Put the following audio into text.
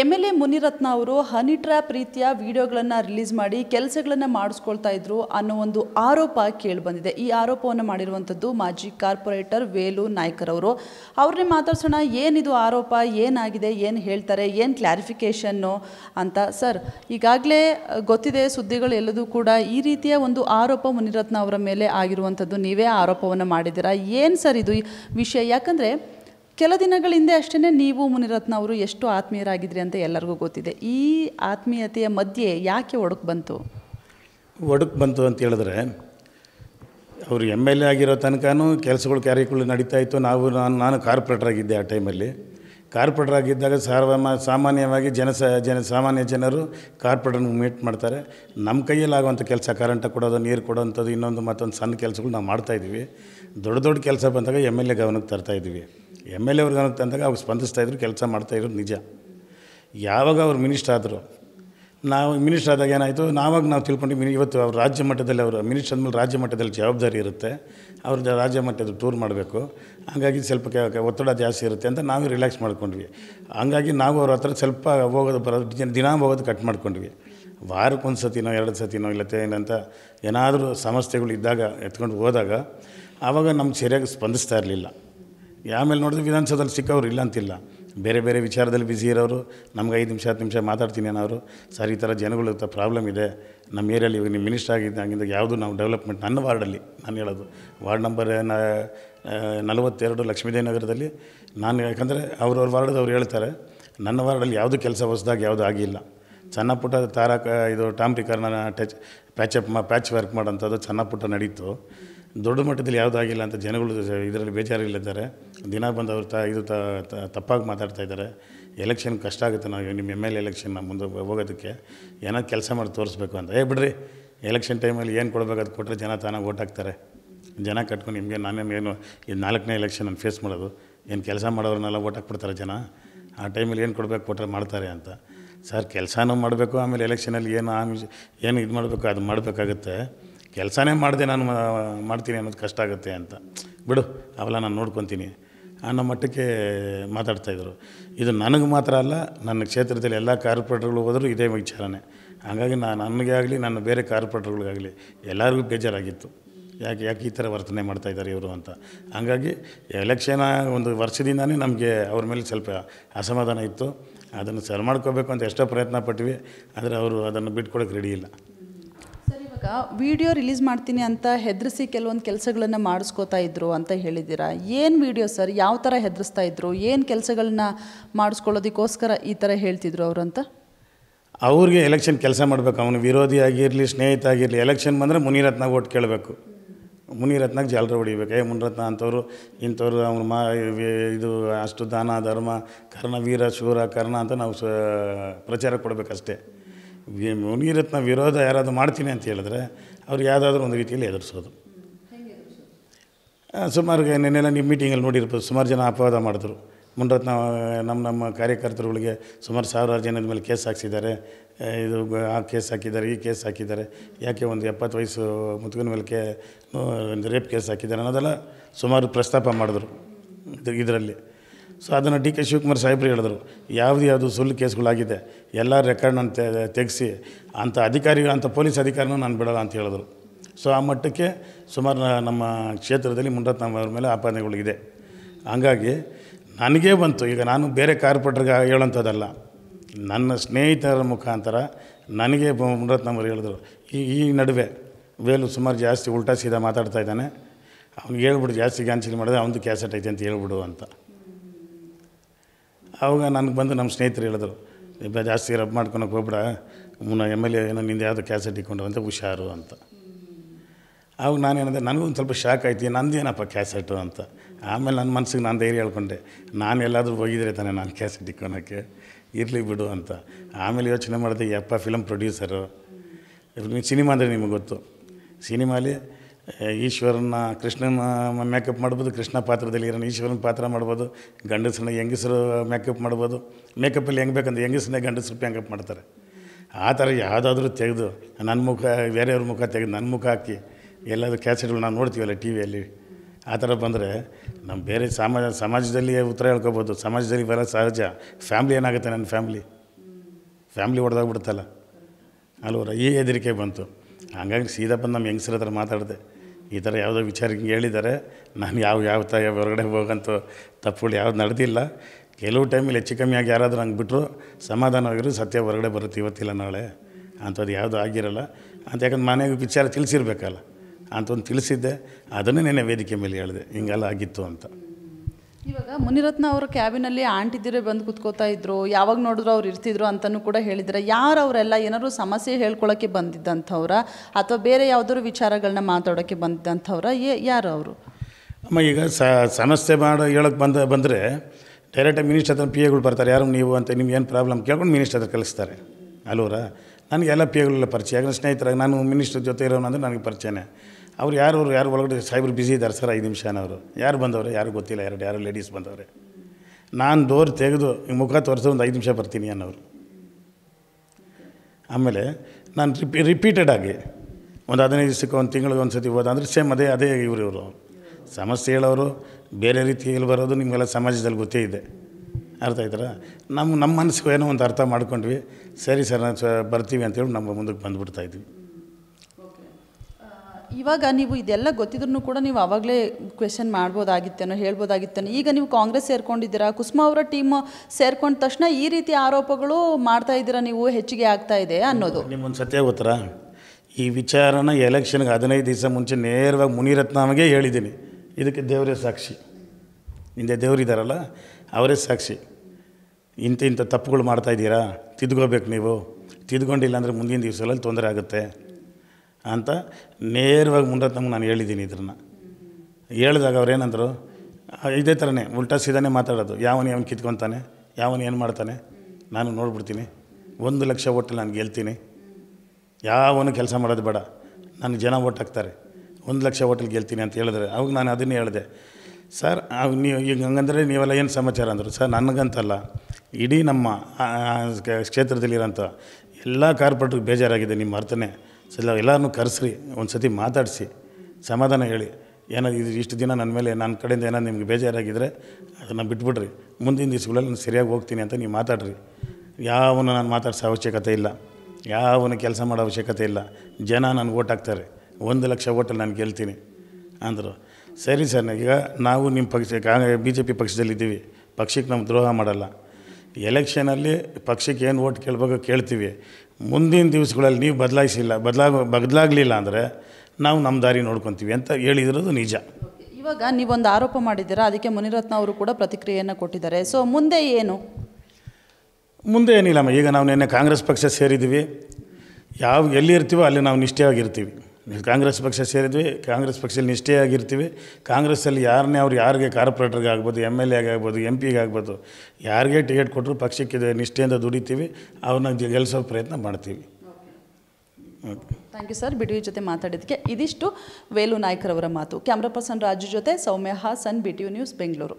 MLA Munirathna ಅವರು honey trap ರೀತಿಯ ವಿಡಿಯೋಗಳನ್ನು ರಿಲೀಸ್ ಮಾಡಿ ಕೆಲಸಗಳನ್ನು ಮಾಡಿಸ್ಕೊಳ್ತಾ ಇದ್ರು ಅನ್ನೋ ಒಂದು ಆರೋಪ ಕೇಳಿಬಂದಿದೆ ಈ ಆರೋಪವನ್ನು ಮಾಡಿರುವಂಥದ್ದು ಮಾಜಿ ಕಾರ್ಪೊರೇಟರ್ ವೇಲು ಅವರು ಅವ್ರನ್ನೇ ಮಾತಾಡ್ಸೋಣ ಏನಿದು ಆರೋಪ ಏನಾಗಿದೆ ಏನು ಹೇಳ್ತಾರೆ ಏನು ಕ್ಲಾರಿಫಿಕೇಷನ್ನು ಅಂತ ಸರ್ ಈಗಾಗಲೇ ಗೊತ್ತಿದೆ ಸುದ್ದಿಗಳು ಎಲ್ಲದೂ ಕೂಡ ಈ ರೀತಿಯ ಒಂದು ಆರೋಪ ಮುನಿರತ್ನ ಅವರ ಮೇಲೆ ಆಗಿರುವಂಥದ್ದು ನೀವೇ ಆರೋಪವನ್ನು ಮಾಡಿದ್ದೀರಾ ಏನು ಸರ್ ಇದು ವಿಷಯ ಯಾಕಂದರೆ ಕೆಲ ದಿನಗಳ ಹಿಂದೆ ಅಷ್ಟೇ ನೀವು ಮುನಿರತ್ನ ಅವರು ಎಷ್ಟು ಆತ್ಮೀಯರಾಗಿದ್ರಿ ಅಂತ ಎಲ್ಲರಿಗೂ ಗೊತ್ತಿದೆ ಈ ಆತ್ಮೀಯತೆಯ ಮಧ್ಯೆ ಯಾಕೆ ಒಡಕು ಬಂತು ಒಡಕು ಬಂತು ಅಂತ ಹೇಳಿದ್ರೆ ಅವರು ಎಮ್ ಎಲ್ ಎ ಆಗಿರೋ ತನಕನೂ ಕೆಲಸಗಳು ಕಾರ್ಯಗಳು ನಡೀತಾ ಇತ್ತು ನಾವು ನಾನು ನಾನು ಆಗಿದ್ದೆ ಆ ಟೈಮಲ್ಲಿ ಆಗಿದ್ದಾಗ ಸಾರ್ವ ಸಾಮಾನ್ಯವಾಗಿ ಜನ ಜನ ಸಾಮಾನ್ಯ ಜನರು ಕಾರ್ಪೊರೇಟರ್ ಮೀಟ್ ಮಾಡ್ತಾರೆ ನಮ್ಮ ಕೈಯಲ್ಲಿ ಆಗುವಂಥ ಕೆಲಸ ಕರೆಂಟ್ ಕೊಡೋದು ನೀರು ಕೊಡೋವಂಥದ್ದು ಇನ್ನೊಂದು ಮತ್ತೊಂದು ಸಣ್ಣ ಕೆಲಸಗಳು ನಾವು ಮಾಡ್ತಾಯಿದ್ದೀವಿ ದೊಡ್ಡ ದೊಡ್ಡ ಕೆಲಸ ಬಂದಾಗ ಎಮ್ ಎಲ್ ಎ ಗಮನಕ್ಕೆ ತರ್ತಾಯಿದ್ದೀವಿ ಎಮ್ ಎಲ್ ಎ ಅಂದಾಗ ಅವ್ರು ಇದ್ರು ಕೆಲಸ ಮಾಡ್ತಾಯಿದ್ರು ನಿಜ ಯಾವಾಗ ಅವ್ರು ಮಿನಿಸ್ಟ್ರ್ ಆದರು ನಾವು ಮಿನಿಸ್ಟರ್ ಆದಾಗ ಏನಾಯಿತು ನಾವಾಗ ನಾವು ತಿಳ್ಕೊಂಡು ಮಿನಿ ಇವತ್ತು ಅವ್ರು ರಾಜ್ಯ ಮಟ್ಟದಲ್ಲಿ ಅವರು ಮಿನಿಸ್ಟರ್ ಅಂದಮೇಲೆ ರಾಜ್ಯ ಮಟ್ಟದಲ್ಲಿ ಜವಾಬ್ದಾರಿ ಇರುತ್ತೆ ಅವ್ರ ರಾಜ್ಯ ಮಟ್ಟದ ಟೂರ್ ಮಾಡಬೇಕು ಹಾಗಾಗಿ ಸ್ವಲ್ಪ ಒತ್ತಡ ಜಾಸ್ತಿ ಇರುತ್ತೆ ಅಂತ ನಾವು ರಿಲ್ಯಾಕ್ಸ್ ಮಾಡ್ಕೊಂಡ್ವಿ ಹಂಗಾಗಿ ನಾವು ಅವ್ರ ಹತ್ರ ಸ್ವಲ್ಪ ಹೋಗೋದು ಬರೋದು ದಿನ ಹೋಗೋದು ಕಟ್ ಮಾಡ್ಕೊಂಡ್ವಿ ವಾರಕ್ಕೆ ಒಂದು ಸತಿನೋ ಎರಡು ಸತಿನೋ ಇಲ್ಲತ್ತೆ ಏನಂತ ಏನಾದರೂ ಸಮಸ್ಯೆಗಳು ಇದ್ದಾಗ ಎತ್ಕೊಂಡು ಹೋದಾಗ ಆವಾಗ ನಮ್ಮ ಸರಿಯಾಗಿ ಸ್ಪಂದಿಸ್ತಾ ಇರಲಿಲ್ಲ ಆಮೇಲೆ ನೋಡಿದ್ರೆ ವಿಧಾನಸೌಧದಲ್ಲಿ ಸಿಕ್ಕವ್ರು ಇಲ್ಲ ಅಂತಿಲ್ಲ ಬೇರೆ ಬೇರೆ ವಿಚಾರದಲ್ಲಿ ಬಿಸಿ ಇರೋರು ನಮ್ಗೆ ಐದು ನಿಮಿಷ ಹತ್ತು ನಿಮಿಷ ಮಾತಾಡ್ತೀನಿ ಅನ್ನೋರು ಸರ್ ಈ ಥರ ಜನಗಳು ಪ್ರಾಬ್ಲಮ್ ಇದೆ ನಮ್ಮ ಏರಿಯಲ್ಲಿ ಇವಾಗ ನಿಮ್ಮ ಮಿನಿಸ್ಟರ್ ಹಂಗಿಂದ ಯಾವುದು ನಾವು ಡೆವಲಪ್ಮೆಂಟ್ ನನ್ನ ವಾರ್ಡಲ್ಲಿ ನಾನು ಹೇಳೋದು ವಾರ್ಡ್ ನಂಬರ್ ನಲವತ್ತೆರಡು ನಗರದಲ್ಲಿ ನಾನು ಯಾಕಂದರೆ ಅವ್ರವ್ರ ಅವ್ರು ಹೇಳ್ತಾರೆ ನನ್ನ ವಾರ್ಡಲ್ಲಿ ಯಾವುದು ಕೆಲಸ ಹೊಸ್ದಾಗ ಯಾವುದು ಆಗಿಲ್ಲ ಸಣ್ಣ ಪುಟ್ಟ ತಾರಕ ಇದು ಟಾಂಪ್ರಿಕರ್ನ ಟಚ್ ಪ್ಯಾಚಪ್ ಪ್ಯಾಚ್ ವರ್ಕ್ ಮಾಡೋಂಥದ್ದು ಸಣ್ಣ ಪುಟ್ಟ ನಡೀತು ದೊಡ್ಡ ಮಟ್ಟದಲ್ಲಿ ಯಾವುದಾಗಿಲ್ಲ ಅಂತ ಜನಗಳು ಇದರಲ್ಲಿ ಬೇಜಾರಿಲ್ಲಿದ್ದಾರೆ ದಿನ ಬಂದು ಅವರು ತ ಇದು ತಪ್ಪಾಗಿ ಮಾತಾಡ್ತಾ ಇದ್ದಾರೆ ಎಲೆಕ್ಷನ್ ಕಷ್ಟ ಆಗುತ್ತೆ ನಾವು ನಿಮ್ಮ ಎಮ್ ಎಲ್ ಎ ಎಲೆಕ್ಷನ್ ಮುಂದೆ ಹೋಗೋದಕ್ಕೆ ಏನೋ ಕೆಲಸ ಮಾಡಿ ತೋರಿಸ್ಬೇಕು ಅಂತ ಏ ಬಿಡ್ರಿ ಎಲೆಕ್ಷನ್ ಟೈಮಲ್ಲಿ ಏನು ಕೊಡಬೇಕು ಅದು ಕೊಟ್ಟರೆ ಜನ ತಾನಾಗಿ ಓಟ್ ಹಾಕ್ತಾರೆ ಜನ ಕಟ್ಕೊಂಡು ನಿಮಗೆ ನಾನೇನು ಏನು ಇದು ನಾಲ್ಕನೇ ಎಲೆಕ್ಷನ್ ನಾನು ಫೇಸ್ ಮಾಡೋದು ಏನು ಕೆಲಸ ಮಾಡೋರನ್ನೆಲ್ಲ ಓಟ್ ಹಾಕ್ಬಿಡ್ತಾರೆ ಜನ ಆ ಟೈಮಲ್ಲಿ ಏನು ಕೊಡಬೇಕು ಕೊಟ್ಟರೆ ಮಾಡ್ತಾರೆ ಅಂತ ಸರ್ ಕೆಲಸನೂ ಮಾಡಬೇಕು ಆಮೇಲೆ ಎಲೆಕ್ಷನಲ್ಲಿ ಏನು ಆಮಿ ಏನು ಇದು ಮಾಡಬೇಕು ಅದು ಮಾಡಬೇಕಾಗುತ್ತೆ ಕೆಲಸನೇ ಮಾಡಿದೆ ನಾನು ಮಾಡ್ತೀನಿ ಅನ್ನೋದು ಕಷ್ಟ ಆಗುತ್ತೆ ಅಂತ ಬಿಡು ಅವೆಲ್ಲ ನಾನು ನೋಡ್ಕೊತೀನಿ ಅನ್ನೋ ಮಟ್ಟಕ್ಕೆ ಮಾತಾಡ್ತಾಯಿದ್ರು ಇದು ನನಗೆ ಮಾತ್ರ ಅಲ್ಲ ನನ್ನ ಕ್ಷೇತ್ರದಲ್ಲಿ ಎಲ್ಲ ಕಾರ್ಪೊರೇಟರ್ಗಳು ಹೋದರೂ ಇದೇ ವಿಚಾರನೇ ಹಾಗಾಗಿ ನಾನು ನನಗೆ ಆಗಲಿ ನನ್ನ ಬೇರೆ ಕಾರ್ಪೊರೇಟರ್ಗಳಿಗಾಗಲಿ ಎಲ್ಲರಿಗೂ ಬೇಜಾರಾಗಿತ್ತು ಯಾಕೆ ಯಾಕೆ ಈ ಥರ ವರ್ತನೆ ಮಾಡ್ತಾಯಿದ್ದಾರೆ ಇವರು ಅಂತ ಹಾಗಾಗಿ ಎಲೆಕ್ಷನ್ ಒಂದು ವರ್ಷದಿಂದನೇ ನಮಗೆ ಅವ್ರ ಮೇಲೆ ಸ್ವಲ್ಪ ಅಸಮಾಧಾನ ಇತ್ತು ಅದನ್ನು ಸರಿ ಮಾಡ್ಕೋಬೇಕು ಅಂತ ಎಷ್ಟೋ ಪ್ರಯತ್ನ ಪಟ್ವಿ ಆದರೆ ಅವರು ಅದನ್ನು ಬಿಟ್ಕೊಡೋಕ್ಕೆ ರೆಡಿ ಇಲ್ಲ ವೀಡಿಯೋ ವಿಡಿಯೋ ರಿಲೀಸ್ ಮಾಡ್ತೀನಿ ಅಂತ ಹೆದರಿಸಿ ಕೆಲವೊಂದು ಕೆಲಸಗಳನ್ನ ಮಾಡಿಸ್ಕೋತಾ ಇದ್ರು ಅಂತ ಹೇಳಿದ್ದೀರಾ ಏನು ವಿಡಿಯೋ ಸರ್ ಯಾವ ಥರ ಹೆದರಿಸ್ತಾ ಇದ್ರು ಏನು ಕೆಲಸಗಳನ್ನ ಮಾಡಿಸ್ಕೊಳ್ಳೋದಕ್ಕೋಸ್ಕರ ಈ ಥರ ಹೇಳ್ತಿದ್ರು ಅವರು ಅಂತ ಅವ್ರಿಗೆ ಎಲೆಕ್ಷನ್ ಕೆಲಸ ಮಾಡಬೇಕು ಅವನು ವಿರೋಧಿ ಆಗಿರಲಿ ಸ್ನೇಹಿತ ಆಗಿರಲಿ ಎಲೆಕ್ಷನ್ ಬಂದರೆ ಮುನಿರತ್ನಾಗ ಓಟ್ ಕೇಳಬೇಕು ಮುನಿರತ್ನಾಗ ಜಾಲರ ಹೊಡಿಬೇಕು ಏ ಮುನಿರತ್ನ ಅಂಥವ್ರು ಇಂಥವ್ರು ಅವ್ರ ಮಾ ಇದು ಅಷ್ಟು ದಾನ ಧರ್ಮ ಕರ್ಣ ವೀರ ಶೂರ ಕರ್ಣ ಅಂತ ನಾವು ಸ ಪ್ರಚಾರ ಕೊಡಬೇಕಷ್ಟೇ ಮುನಿರತ್ನ ವಿರೋಧ ಯಾರಾದರೂ ಮಾಡ್ತೀನಿ ಅಂತ ಹೇಳಿದ್ರೆ ಅವ್ರು ಯಾವುದಾದ್ರೂ ಒಂದು ರೀತಿಯಲ್ಲಿ ಎದುರಿಸೋದು ಸುಮಾರು ನಿನ್ನೆಲ್ಲ ನಿಮ್ಮ ಮೀಟಿಂಗಲ್ಲಿ ನೋಡಿರ್ಬೋದು ಸುಮಾರು ಜನ ಅಪವಾದ ಮಾಡಿದ್ರು ಮುನಿರತ್ನ ನಮ್ಮ ನಮ್ಮ ಕಾರ್ಯಕರ್ತರುಗಳಿಗೆ ಸುಮಾರು ಸಾವಿರಾರು ಜನದ ಮೇಲೆ ಕೇಸ್ ಹಾಕ್ಸಿದ್ದಾರೆ ಇದು ಆ ಕೇಸ್ ಹಾಕಿದ್ದಾರೆ ಈ ಕೇಸ್ ಹಾಕಿದ್ದಾರೆ ಯಾಕೆ ಒಂದು ಎಪ್ಪತ್ತು ವಯಸ್ಸು ಮುದುಕನ ಮೇಲೆ ಕೇ ರೇಪ್ ಕೇಸ್ ಹಾಕಿದ್ದಾರೆ ಅನ್ನೋದೆಲ್ಲ ಸುಮಾರು ಪ್ರಸ್ತಾಪ ಮಾಡಿದ್ರು ಇದರಲ್ಲಿ ಸೊ ಅದನ್ನು ಡಿ ಕೆ ಶಿವಕುಮಾರ್ ಸಾಹೇಬ್ರು ಹೇಳಿದ್ರು ಯಾವುದು ಯಾವುದು ಸುಳ್ಳು ಕೇಸ್ಗಳಾಗಿದೆ ಎಲ್ಲ ರೆಕಾರ್ಡ್ನ ತೆಗೆಸಿ ಅಂಥ ಅಧಿಕಾರಿ ಅಂಥ ಪೊಲೀಸ್ ಅಧಿಕಾರಿನೂ ನಾನು ಬಿಡೋಲ್ಲ ಅಂತ ಹೇಳಿದ್ರು ಸೊ ಆ ಮಟ್ಟಕ್ಕೆ ಸುಮಾರು ನಮ್ಮ ಕ್ಷೇತ್ರದಲ್ಲಿ ಅವರ ಮೇಲೆ ಆಪಾದನೆಗಳಿದೆ ಹಾಗಾಗಿ ನನಗೇ ಬಂತು ಈಗ ನಾನು ಬೇರೆ ಕಾರ್ಪೊರೇಟರ್ಗೆ ಹೇಳೋಂಥದ್ದಲ್ಲ ನನ್ನ ಸ್ನೇಹಿತರ ಮುಖಾಂತರ ನನಗೆ ಮುನ್ನತ್ನಮ್ಮವ್ರು ಹೇಳಿದ್ರು ಈ ಈ ನಡುವೆ ವೇಲು ಸುಮಾರು ಜಾಸ್ತಿ ಉಲ್ಟಾ ಸೀದಾ ಮಾತಾಡ್ತಾ ಇದ್ದಾನೆ ಅವ್ನಿಗೆ ಹೇಳ್ಬಿಡು ಜಾಸ್ತಿ ಗ್ಯಾನ್ಸಲ್ ಮಾಡಿದ್ರೆ ಅವನದು ಕ್ಯಾಸೆಟ್ ಐತೆ ಅಂತ ಹೇಳ್ಬಿಡು ಅಂತ ಆವಾಗ ನನಗೆ ಬಂದು ನಮ್ಮ ಸ್ನೇಹಿತರು ಹೇಳಿದ್ರು ಜಾಸ್ತಿ ರಬ್ ಮಾಡ್ಕೊಳಕ್ಕೆ ಹೋಗ್ಬೇಡ ಮುನ್ನ ಎಮ್ ಎಲ್ ಎ ಏನೋ ನಿಂದು ಯಾವುದೋ ಕ್ಯಾಸೆಟ್ ಇಕ್ಕೊಂಡು ಅಂತ ಹುಷಾರು ಅಂತ ಆವಾಗ ನಾನು ನನಗೂ ಒಂದು ಸ್ವಲ್ಪ ಶಾಕ್ ಆಯ್ತು ಏನಪ್ಪ ಕ್ಯಾಸೆಟು ಅಂತ ಆಮೇಲೆ ನನ್ನ ಮನಸ್ಸಿಗೆ ನಾನು ಧೈರ್ಯ ಹೇಳ್ಕೊಂಡೆ ನಾನು ಎಲ್ಲಾದರೂ ಹೋಗಿದ್ರೆ ತಾನೇ ನಾನು ಕ್ಯಾಸೆಟ್ ಇಕ್ಕೊಳಕ್ಕೆ ಇರಲಿ ಬಿಡು ಅಂತ ಆಮೇಲೆ ಯೋಚನೆ ಮಾಡಿದೆ ಯಪ್ಪ ಫಿಲಮ್ ಪ್ರೊಡ್ಯೂಸರು ಸಿನಿಮಾ ಅಂದರೆ ನಿಮಗೆ ಗೊತ್ತು ಸಿನಿಮಾಲಿ ಈಶ್ವರನ ಕೃಷ್ಣನ ಮೇಕಪ್ ಮಾಡ್ಬೋದು ಕೃಷ್ಣ ಪಾತ್ರದಲ್ಲಿ ಇರೋ ಈಶ್ವರನ ಪಾತ್ರ ಮಾಡ್ಬೋದು ಗಂಡಸ್ರನ್ನ ಹೆಂಗಸರು ಮೇಕಪ್ ಮಾಡ್ಬೋದು ಮೇಕಪ್ಪಲ್ಲಿ ಹೆಂಗೆ ಬೇಕಂದ್ರೆ ಹೆಂಗಸನ್ನೇ ಗಂಡಸ್ರು ಮೇಕಪ್ ಮಾಡ್ತಾರೆ ಆ ಥರ ಯಾವುದಾದ್ರೂ ತೆಗೆದು ನನ್ನ ಮುಖ ಬೇರೆಯವ್ರ ಮುಖ ತೆಗೆದು ನನ್ನ ಮುಖ ಹಾಕಿ ಎಲ್ಲಾದರೂ ಕ್ಯಾಸೆಟ್ಗಳು ನಾವು ನೋಡ್ತೀವಲ್ಲ ಟಿ ವಿಯಲ್ಲಿ ಆ ಥರ ಬಂದರೆ ನಮ್ಮ ಬೇರೆ ಸಮಾಜ ಸಮಾಜದಲ್ಲಿ ಉತ್ತರ ಹೇಳ್ಕೊಬೋದು ಸಮಾಜದಲ್ಲಿ ಬರೋ ಸಹಜ ಫ್ಯಾಮ್ಲಿ ಏನಾಗುತ್ತೆ ನನ್ನ ಫ್ಯಾಮ್ಲಿ ಫ್ಯಾಮ್ಲಿ ಹೊಡೆದಾಗ್ಬಿಡುತ್ತಲ್ಲ ಅಲ್ವರ ಈ ಹೆದರಿಕೆ ಬಂತು ಹಂಗಾಗಿ ಸೀದಾ ಬಂದು ನಮ್ಮ ಹೆಂಗಸ್ರ ಹತ್ರ ಮಾತಾಡಿದೆ ಈ ಥರ ಯಾವುದೋ ವಿಚಾರಕ್ಕೆ ಹೇಳಿದ್ದಾರೆ ನಾನು ಯಾವ ಯಾವ ತ ಹೊರಗಡೆ ಹೋಗಂತ ತಪ್ಪುಗಳು ಯಾವ್ದು ನಡೆದಿಲ್ಲ ಕೆಲವು ಟೈಮಲ್ಲಿ ಹೆಚ್ಚು ಕಮ್ಮಿಯಾಗಿ ಯಾರಾದರೂ ಹಂಗೆ ಬಿಟ್ಟರು ಸಮಾಧಾನವಾಗಿರೋ ಸತ್ಯ ಹೊರಗಡೆ ಬರುತ್ತೆ ಇವತ್ತಿಲ್ಲ ನಾಳೆ ಅಂಥದ್ದು ಯಾವುದು ಆಗಿರಲ್ಲ ಅಂತ ಯಾಕಂದ್ರೆ ಮನೆಗೆ ವಿಚಾರ ತಿಳಿಸಿರ್ಬೇಕಲ್ಲ ಅಂತ ಒಂದು ತಿಳಿಸಿದ್ದೆ ಅದನ್ನೇ ನೆನೆ ವೇದಿಕೆ ಮೇಲೆ ಹೇಳಿದೆ ಹಿಂಗೆಲ್ಲ ಆಗಿತ್ತು ಅಂತ ಇವಾಗ ಮುನಿರತ್ನ ಅವರ ಕ್ಯಾಬಿನಲ್ಲಿ ಆಂಟಿದ್ದೀರೇ ಬಂದು ಕುತ್ಕೋತಾ ಇದ್ರು ಯಾವಾಗ ನೋಡಿದ್ರು ಅವ್ರು ಇರ್ತಿದ್ರು ಅಂತಲೂ ಕೂಡ ಹೇಳಿದ್ರೆ ಯಾರು ಅವರೆಲ್ಲ ಏನಾದ್ರು ಸಮಸ್ಯೆ ಹೇಳ್ಕೊಳ್ಳೋಕ್ಕೆ ಬಂದಿದ್ದಂಥವ್ರ ಅಥವಾ ಬೇರೆ ಯಾವುದಾದ್ರು ವಿಚಾರಗಳನ್ನ ಮಾತಾಡೋಕ್ಕೆ ಬಂದಿದ್ದಂಥವ್ರ ಯಾರು ಅವರು ಅಮ್ಮ ಈಗ ಸಮಸ್ಯೆ ಮಾಡಿ ಹೇಳೋಕ್ಕೆ ಬಂದ ಬಂದರೆ ಡೈರೆಕ್ಟಾಗಿ ಮಿನಿಸ್ಟರ್ ಪಿ ಎಗಳು ಬರ್ತಾರೆ ಯಾರು ನೀವು ಅಂತ ನಿಮ್ಗೆ ಏನು ಪ್ರಾಬ್ಲಮ್ ಕೇಳ್ಕೊಂಡು ಮಿನಿಸ್ಟರ್ ಹತ್ರ ಕಳಿಸ್ತಾರೆ ಅಲ್ಲೂರ ನನಗೆಲ್ಲ ಪಿ ಎಲ್ಲ ಪರಿಚಯ ಯಾಕಂದರೆ ಸ್ನೇಹಿತರಾಗಿ ನಾನು ಮಿನಿಸ್ಟ್ರ್ ಜೊತೆ ಇರೋನಂದ್ರೆ ನನಗೆ ಪರಿಚಯನೇ ಅವ್ರು ಯಾರು ಯಾರು ಒಳಗಡೆ ಸಾಹೇಬ್ರು ಬ್ಯುಸಿ ಇದ್ದಾರೆ ಸರ್ ಐದು ನಿಮಿಷನವರು ಯಾರು ಬಂದವರು ಯಾರು ಗೊತ್ತಿಲ್ಲ ಎರಡು ಯಾರು ಲೇಡೀಸ್ ಬಂದವ್ರೆ ನಾನು ದೋರ್ ತೆಗೆದು ಮುಖ ತೋರಿಸೋ ಒಂದು ಐದು ನಿಮಿಷ ಬರ್ತೀನಿ ಅನ್ನೋರು ಆಮೇಲೆ ನಾನು ರಿಪಿ ರಿಪೀಟೆಡ್ ಆಗಿ ಒಂದು ಹದಿನೈದು ದಿವಸಕ್ಕೆ ಒಂದು ತಿಂಗಳಿಗೆ ಒಂದು ಸತಿ ಹೋದಂದ್ರೆ ಸೇಮ್ ಅದೇ ಅದೇ ಇವರು ಇವರು ಸಮಸ್ಯೆ ಹೇಳೋರು ಬೇರೆ ರೀತಿಯಲ್ಲಿ ಬರೋದು ನಿಮಗೆಲ್ಲ ಸಮಾಜದಲ್ಲಿ ಗೊತ್ತೇ ಇದೆ ಅರ್ಥ ಆಯ್ತಾರ ನಮ್ಮ ನಮ್ಮ ಮನಸ್ಸಿಗೆ ಏನೋ ಒಂದು ಅರ್ಥ ಮಾಡ್ಕೊಂಡ್ವಿ ಸರಿ ಸರ್ ನಾನು ಸ ಬರ್ತೀವಿ ಅಂತೇಳಿ ನಮ್ಮ ಮುಂದಕ್ಕೆ ಬಂದುಬಿಡ್ತಾ ಇದ್ವಿ ಇವಾಗ ನೀವು ಇದೆಲ್ಲ ಗೊತ್ತಿದ್ರು ಕೂಡ ನೀವು ಆವಾಗಲೇ ಕ್ವೆಶನ್ ಮಾಡ್ಬೋದಾಗಿತ್ತೇನೋ ಹೇಳ್ಬೋದಾಗಿತ್ತೇನೋ ಈಗ ನೀವು ಕಾಂಗ್ರೆಸ್ ಸೇರ್ಕೊಂಡಿದ್ದೀರಾ ಕುಸುಮಾ ಅವರ ಟೀಮ್ ಸೇರ್ಕೊಂಡ ತಕ್ಷಣ ಈ ರೀತಿ ಆರೋಪಗಳು ಮಾಡ್ತಾ ಇದ್ದೀರಾ ನೀವು ಹೆಚ್ಚಿಗೆ ಆಗ್ತಾ ಇದೆ ಅನ್ನೋದು ನಿಮ್ಮೊಂದು ಸತ್ಯ ಗೊತ್ತರ ಈ ವಿಚಾರನ ಎಲೆಕ್ಷನ್ಗೆ ಹದಿನೈದು ದಿವಸ ಮುಂಚೆ ನೇರವಾಗಿ ಮುನಿರತ್ನ ಹೇಳಿದ್ದೀನಿ ಇದಕ್ಕೆ ದೇವರೇ ಸಾಕ್ಷಿ ಹಿಂದೆ ದೇವರಿದ್ದಾರಲ್ಲ ಅವರೇ ಸಾಕ್ಷಿ ಇಂಥ ಇಂಥ ತಪ್ಪುಗಳು ಮಾಡ್ತಾಯಿದ್ದೀರಾ ತಿದ್ಕೋಬೇಕು ನೀವು ತಿದ್ಕೊಂಡಿಲ್ಲ ಅಂದರೆ ಮುಂದಿನ ದಿವಸಗಳಲ್ಲಿ ತೊಂದರೆ ಆಗುತ್ತೆ ಅಂತ ನೇರವಾಗಿ ಮುಂದೆ ತಮ್ಗೆ ನಾನು ಹೇಳಿದ್ದೀನಿ ಇದನ್ನು ಹೇಳಿದಾಗ ಅವ್ರೇನಂದರು ಇದೇ ಥರನೇ ಉಲ್ಟಾ ಸೀದಾನೆ ಮಾತಾಡೋದು ಯಾವನು ಯಾವನು ಕಿತ್ಕೊತಾನೆ ಯಾವನು ಏನು ಮಾಡ್ತಾನೆ ನಾನು ನೋಡ್ಬಿಡ್ತೀನಿ ಒಂದು ಲಕ್ಷ ಒಟ್ಟು ನಾನು ಗೆಲ್ತೀನಿ ಯಾವನು ಕೆಲಸ ಮಾಡೋದು ಬೇಡ ನಾನು ಜನ ಓಟ್ ಹಾಕ್ತಾರೆ ಒಂದು ಲಕ್ಷ ಹೋಟೆಲ್ ಗೆಲ್ತೀನಿ ಅಂತ ಹೇಳಿದ್ರೆ ಅವಾಗ ನಾನು ಅದನ್ನೇ ಹೇಳಿದೆ ಸರ್ ನೀವು ಈಗ ಹಂಗಂದ್ರೆ ನೀವೆಲ್ಲ ಏನು ಸಮಾಚಾರ ಅಂದರು ಸರ್ ನನಗಂತಲ್ಲ ಇಡೀ ನಮ್ಮ ಕ್ಷೇತ್ರದಲ್ಲಿರೋಂಥ ಎಲ್ಲ ಕಾರ್ಪೊರೇಟ್ಗೆ ಬೇಜಾರಾಗಿದೆ ನಿಮ್ಮ ಅರ್ಥನೇ ಸಲ ಎಲ್ಲರನ್ನೂ ಕರೆಸ್ರಿ ಒಂದು ಸತಿ ಮಾತಾಡಿಸಿ ಸಮಾಧಾನ ಹೇಳಿ ಏನಾದ್ರು ಇದು ಇಷ್ಟು ದಿನ ನನ್ನ ಮೇಲೆ ನನ್ನ ಕಡೆಯಿಂದ ಏನೋ ನಿಮ್ಗೆ ಬೇಜಾರಾಗಿದ್ದರೆ ಅದನ್ನು ಬಿಟ್ಬಿಡ್ರಿ ಮುಂದಿನ ದಿವಸಗಳಲ್ಲಿ ನಾನು ಸರಿಯಾಗಿ ಹೋಗ್ತೀನಿ ಅಂತ ನೀವು ಮಾತಾಡ್ರಿ ಯಾವನ್ನು ನಾನು ಮಾತಾಡ್ಸೋ ಅವಶ್ಯಕತೆ ಇಲ್ಲ ಯಾವನ್ನು ಕೆಲಸ ಮಾಡೋ ಅವಶ್ಯಕತೆ ಇಲ್ಲ ಜನ ನನಗೆ ಓಟ್ ಹಾಕ್ತಾರೆ ಒಂದು ಲಕ್ಷ ಓಟಲ್ಲಿ ನಾನು ಗೆಲ್ತೀನಿ ಅಂದರು ಸರಿ ಸರ್ ಈಗ ನಾವು ನಿಮ್ಮ ಪಕ್ಷ ಕಾಂಗ್ರೆಸ್ ಬಿ ಜೆ ಪಿ ಪಕ್ಷದಲ್ಲಿದ್ದೀವಿ ಪಕ್ಷಕ್ಕೆ ನಾವು ದ್ರೋಹ ಮಾಡಲ್ಲ ಎಲೆಕ್ಷನಲ್ಲಿ ಪಕ್ಷಕ್ಕೆ ಏನು ಓಟ್ ಕೇಳ್ಬೇಕು ಕೇಳ್ತೀವಿ ಮುಂದಿನ ದಿವಸಗಳಲ್ಲಿ ನೀವು ಬದಲಾಯಿಸಿಲ್ಲ ಬದಲಾಗ ಬದಲಾಗಲಿಲ್ಲ ಅಂದರೆ ನಾವು ನಮ್ಮ ದಾರಿ ನೋಡ್ಕೊತೀವಿ ಅಂತ ಹೇಳಿದಿರೋದು ನಿಜ ಇವಾಗ ನೀವೊಂದು ಆರೋಪ ಮಾಡಿದ್ದೀರಾ ಅದಕ್ಕೆ ಮುನಿರತ್ನ ಅವರು ಕೂಡ ಪ್ರತಿಕ್ರಿಯೆಯನ್ನು ಕೊಟ್ಟಿದ್ದಾರೆ ಸೊ ಮುಂದೆ ಏನು ಮುಂದೆ ಏನಿಲ್ಲಮ್ಮ ಈಗ ನಾವು ನಿನ್ನೆ ಕಾಂಗ್ರೆಸ್ ಪಕ್ಷ ಸೇರಿದ್ದೀವಿ ಯಾವ ಎಲ್ಲಿ ಇರ್ತೀವೋ ಅಲ್ಲಿ ನಾವು ನಿಷ್ಠೆಯಾಗಿರ್ತೀವಿ ಕಾಂಗ್ರೆಸ್ ಪಕ್ಷ ಸೇರಿದ್ವಿ ಕಾಂಗ್ರೆಸ್ ಪಕ್ಷದಲ್ಲಿ ನಿಷ್ಠೆಯಾಗಿರ್ತೀವಿ ಕಾಂಗ್ರೆಸ್ಸಲ್ಲಿ ಯಾರನ್ನೇ ಅವ್ರು ಯಾರಿಗೆ ಕಾರ್ಪೊರೇಟರ್ಗೆ ಆಗ್ಬೋದು ಎಮ್ ಎಲ್ ಎಗೆ ಆಗ್ಬೋದು ಎಮ್ ಪಿಗೆ ಆಗ್ಬೋದು ಯಾರಿಗೆ ಟಿಕೆಟ್ ಕೊಟ್ಟರು ಪಕ್ಷಕ್ಕೆ ನಿಷ್ಠೆಯಿಂದ ದುಡಿತೀವಿ ಅವ್ರನ್ನ ಗೆಲ್ಸೋ ಪ್ರಯತ್ನ ಮಾಡ್ತೀವಿ ಥ್ಯಾಂಕ್ ಯು ಸರ್ ಬಿಟಿವಿ ಜೊತೆ ಮಾತಾಡಿದ್ದಕ್ಕೆ ಇದಿಷ್ಟು ವೇಲು ನಾಯ್ಕರವರ ಮಾತು ಕ್ಯಾಮ್ರಾ ಪರ್ಸನ್ ರಾಜು ಜೊತೆ ಸೌಮ್ಯ ಹಾಸನ್ ಬಿಟಿವಿ ನ್ಯೂಸ್ ಬೆಂಗಳೂರು